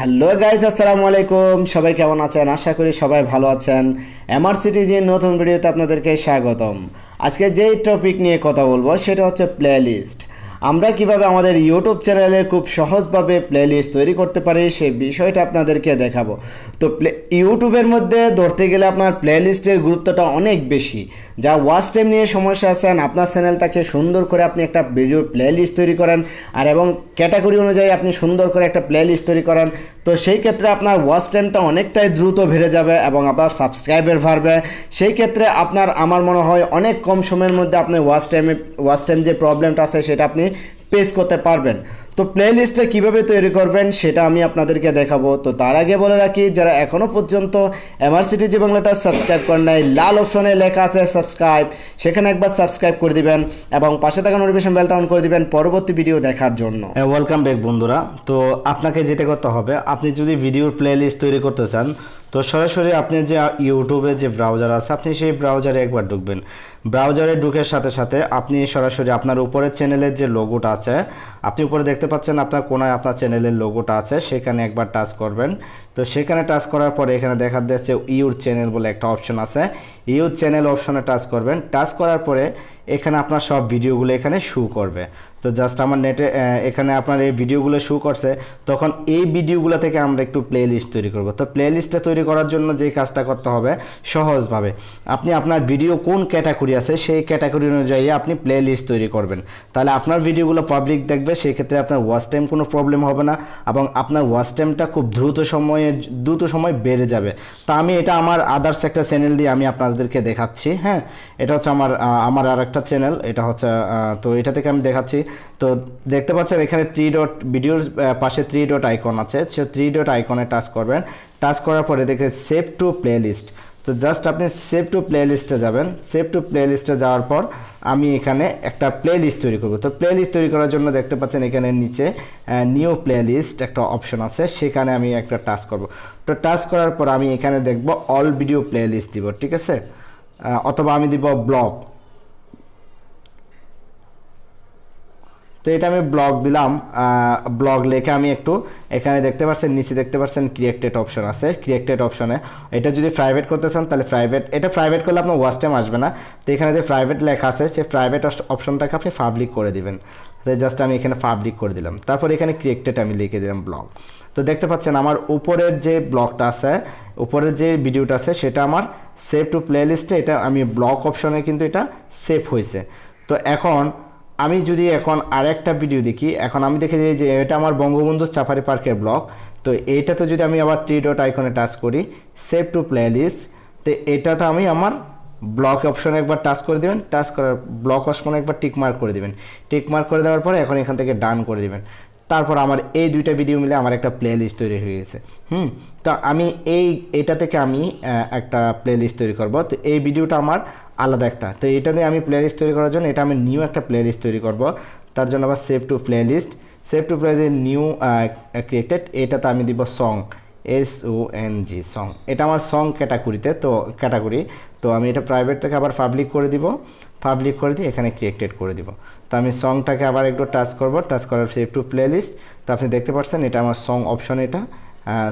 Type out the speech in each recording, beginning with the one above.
hello guys আসসালামু আলাইকুম সবাই কেমন আছেন আশা করি সবাই ভালো আছেন এমআর যে নতুন ভিডিওতে আপনাদেরকে স্বাগতম আজকে যেই টপিক নিয়ে কথা বলবো সেটা হচ্ছে প্লেলিস্ট আমরা কিভাবে আমাদের ইউটিউব চ্যানেলের খুব সহজভাবে প্লেলিস্ট তৈরি করতে পারি সেই বিষয়টা আপনাদেরকে দেখাবো তো ইউটিউবের মধ্যে ধরতে গেলে আপনার প্লেলিস্টের গুরুত্বটা অনেক বেশি যা ওয়াচ টাইম নিয়ে সমস্যা আছেন আপনার চ্যানেলটাকে সুন্দর করে আপনি একটা ভিডিও প্লেলিস্ট তৈরি করেন আর এবং ক্যাটাগরি অনুযায়ী আপনি সুন্দর করে একটা প্লেলিস্ট তৈরি করেন তো সেই ক্ষেত্রে আপনার ওয়াচ টাইমটা অনেকটাই দ্রুত বেড়ে যাবে এবং আপনার সাবস্ক্রাইবার বাড়বে সেই ক্ষেত্রে আপনার আমার মনে হয় অনেক কম সময়ের মধ্যে আপনি ওয়াচ টাইমে ওয়াচ টাইম যে প্রবলেমটা আছে সেটা আপনি পেজ করতে পারবেন তো প্লে লিস্টটা কিভাবে তৈরি করবেন সেটা আমি আপনাদেরকে দেখাবো তো তার আগে বলে রাখি যারা এখনও পর্যন্ত এমআরসিটি যে বাংলাটা সাবস্ক্রাইব করেন নাই লাল অপশনে লেখা আছে সাবস্ক্রাইব সেখানে একবার সাবস্ক্রাইব করে দিবেন এবং পাশে থাকা নোটিফিকেশন বেলটা অন করে দিবেন পরবর্তী ভিডিও দেখার জন্য ওয়েলকাম ব্যাক বন্ধুরা তো আপনাকে যেটা করতে হবে আপনি যদি ভিডিওর প্লে লিস্ট তৈরি করতে চান তো সরাসরি আপনি যে ইউটিউবে যে ব্রাউজার আছে আপনি সেই ব্রাউজারে একবার ঢুকবেন ব্রাউজারে ঢুকের সাথে সাথে আপনি সরাসরি আপনার উপরে চ্যানেলের যে লোগোটা আছে আপনি উপরে দেখতে পাচ্ছেন আপনার কোনায় আপনার চ্যানেলের লোগোটা আছে সেখানে একবার টাচ করবেন তো সেখানে টাচ করার পরে এখানে দেখা যাচ্ছে ইউর চ্যানেল বলে একটা অপশন আছে ইউ চ্যানেল অপশনে টাচ করবেন টাচ করার পরে এখানে আপনার সব ভিডিওগুলো এখানে শু করবে তো জাস্ট আমার নেটে এখানে আপনার এই ভিডিওগুলো শু করছে তখন এই ভিডিওগুলো থেকে আমরা একটু লিস্ট তৈরি করব তো লিস্টটা তৈরি করার জন্য যে কাজটা করতে হবে সহজভাবে আপনি আপনার ভিডিও কোন ক্যাটাগরি আছে সেই ক্যাটাগরি অনুযায়ী আপনি লিস্ট তৈরি করবেন তাহলে আপনার ভিডিওগুলো পাবলিক দেখবে সেই ক্ষেত্রে আপনার ওয়াচ টাইম কোনো প্রবলেম হবে না এবং আপনার ওয়াচ টাইমটা খুব দ্রুত সময়ে দ্রুত সময় বেড়ে যাবে তা আমি এটা আমার আদার্স একটা চ্যানেল দিয়ে আমি আপনার আপনাদেরকে দেখাচ্ছি হ্যাঁ এটা হচ্ছে আমার আমার আর একটা চ্যানেল এটা হচ্ছে তো এটা থেকে আমি দেখাচ্ছি তো দেখতে পাচ্ছেন এখানে থ্রি ডট ভিডিওর পাশে থ্রি ডট আইকন আছে সে থ্রি ডট আইকনে টাচ করবেন টাচ করার পরে দেখে সেভ টু প্লেলিস্ট তো জাস্ট আপনি সেভ টু প্লে লিস্টে যাবেন সেভ টু প্লে লিস্টে যাওয়ার পর আমি এখানে একটা প্লে লিস্ট তৈরি করবো তো প্লে লিস্ট তৈরি করার জন্য দেখতে পাচ্ছেন এখানে নিচে নিউ প্লে লিস্ট একটা অপশন আছে সেখানে আমি একটা টাচ করব তো টাচ করার পর আমি এখানে দেখব অল ভিডিও প্লে লিস্ট দিব ঠিক আছে অথবা আমি দিব ব্লগ তো এটা আমি ব্লগ দিলাম ব্লগ লেখে আমি একটু এখানে দেখতে পাচ্ছেন নিচে দেখতে পাচ্ছেন ক্রিয়েটেড অপশন আছে ক্রিয়েটেড অপশনে এটা যদি প্রাইভেট করতে চান তাহলে প্রাইভেট এটা প্রাইভেট করলে আপনার ওয়াচ টাইম আসবে না তো এখানে যে প্রাইভেট লেখা আছে সেই প্রাইভেট অপশনটাকে আপনি পাবলিক করে দেবেন তো জাস্ট আমি এখানে পাবলিক করে দিলাম তারপর এখানে ক্রিয়েটেড আমি লিখে দিলাম ব্লগ তো দেখতে পাচ্ছেন আমার উপরের যে ব্লগটা আছে উপরের যে ভিডিওটা আছে সেটা আমার সেভ টু প্লে এটা আমি ব্লক অপশনে কিন্তু এটা সেভ হয়েছে তো এখন আমি যদি এখন আরেকটা ভিডিও দেখি এখন আমি দেখে যে এটা আমার বঙ্গবন্ধু সাফারি পার্কের ব্লগ তো এইটাতে যদি আমি আবার ট্রি ডট আইকনে টাচ করি সেভ টু প্লে লিস্ট তো এটাতে আমি আমার ব্লক অপশনে একবার টাচ করে দেবেন টাচ করার ব্লক অপশনে একবার টিক মার্ক করে দেবেন টিক মার্ক করে দেওয়ার পরে এখন এখান থেকে ডান করে দেবেন তারপর আমার এই দুইটা ভিডিও মিলে আমার একটা লিস্ট তৈরি হয়ে গেছে হুম তো আমি এই এটা থেকে আমি একটা লিস্ট তৈরি করব তো এই ভিডিওটা আমার আলাদা একটা তো এটা দিয়ে আমি লিস্ট তৈরি করার জন্য এটা আমি নিউ একটা লিস্ট তৈরি করব তার জন্য আবার save to list save to play new created এটাতে আমি দিব song S O N G song এটা আমার সং ক্যাটাগরিতে তো ক্যাটাগরি তো আমি এটা প্রাইভেট থেকে আবার পাবলিক করে দিব পাবলিক করে দিয়ে এখানে ক্রিয়েটেড করে দিব তো আমি সংটাকে আবার একটু টাচ করব টাচ করার একটু প্লেলিস্ট তো আপনি দেখতে পাচ্ছেন এটা আমার সং অপশন এটা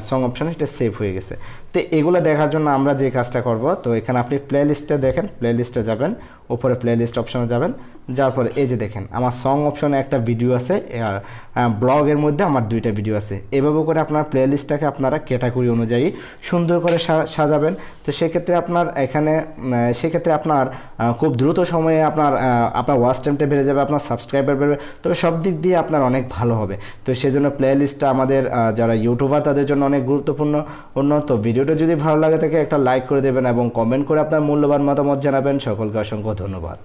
সং অপশান এটা সেভ হয়ে গেছে তো এগুলো দেখার জন্য আমরা যে কাজটা করব তো এখানে আপনি প্লে দেখেন প্লে লিস্টে যাবেন ওপরে প্লে লিস্ট অপশানে যাবেন যাওয়ার পরে এই যে দেখেন আমার সং অপশানে একটা ভিডিও আছে আর ব্লগের মধ্যে আমার দুইটা ভিডিও আছে এভাবে করে আপনার প্লে লিস্টটাকে আপনারা ক্যাটাগরি অনুযায়ী সুন্দর করে সাজাবেন তো সেক্ষেত্রে আপনার এখানে সেক্ষেত্রে আপনার খুব দ্রুত সময়ে আপনার আপনার ওয়াচ টাইমটা বেড়ে যাবে আপনার সাবস্ক্রাইবার বেড়ে তবে সব দিক দিয়ে আপনার অনেক ভালো হবে তো সেজন্য প্লে লিস্টটা আমাদের যারা ইউটিউবার তাদের আপনাদের জন্য অনেক গুরুত্বপূর্ণ অন্য তো ভিডিওটা যদি ভালো লাগে থাকে একটা লাইক করে দেবেন এবং কমেন্ট করে আপনার মূল্যবান মতামত জানাবেন সকলকে অসংখ্য ধন্যবাদ